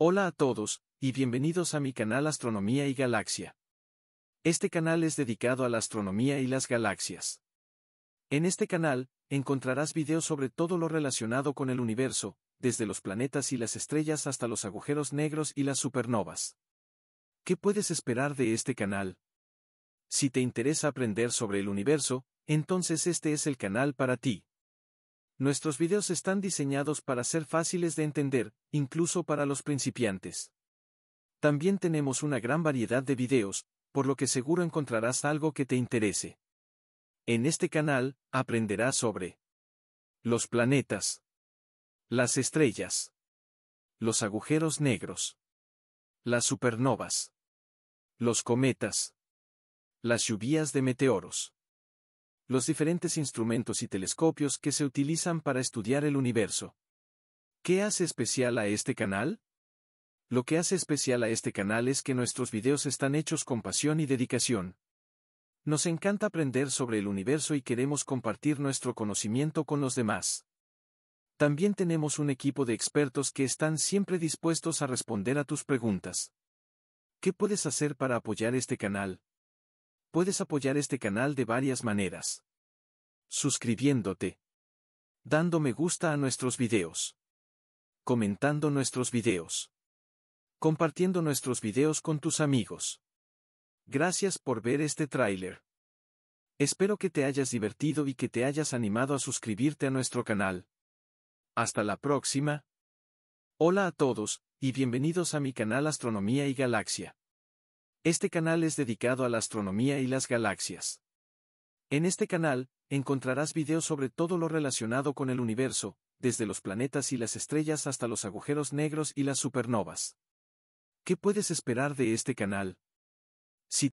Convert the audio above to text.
Hola a todos, y bienvenidos a mi canal Astronomía y Galaxia. Este canal es dedicado a la astronomía y las galaxias. En este canal, encontrarás videos sobre todo lo relacionado con el universo, desde los planetas y las estrellas hasta los agujeros negros y las supernovas. ¿Qué puedes esperar de este canal? Si te interesa aprender sobre el universo, entonces este es el canal para ti. Nuestros videos están diseñados para ser fáciles de entender, incluso para los principiantes. También tenemos una gran variedad de videos, por lo que seguro encontrarás algo que te interese. En este canal, aprenderás sobre los planetas, las estrellas, los agujeros negros, las supernovas, los cometas, las lluvias de meteoros los diferentes instrumentos y telescopios que se utilizan para estudiar el universo. ¿Qué hace especial a este canal? Lo que hace especial a este canal es que nuestros videos están hechos con pasión y dedicación. Nos encanta aprender sobre el universo y queremos compartir nuestro conocimiento con los demás. También tenemos un equipo de expertos que están siempre dispuestos a responder a tus preguntas. ¿Qué puedes hacer para apoyar este canal? Puedes apoyar este canal de varias maneras suscribiéndote, dando me gusta a nuestros videos, comentando nuestros videos, compartiendo nuestros videos con tus amigos. Gracias por ver este tráiler. Espero que te hayas divertido y que te hayas animado a suscribirte a nuestro canal. Hasta la próxima. Hola a todos, y bienvenidos a mi canal Astronomía y Galaxia. Este canal es dedicado a la astronomía y las galaxias. En este canal, encontrarás videos sobre todo lo relacionado con el universo, desde los planetas y las estrellas hasta los agujeros negros y las supernovas. ¿Qué puedes esperar de este canal?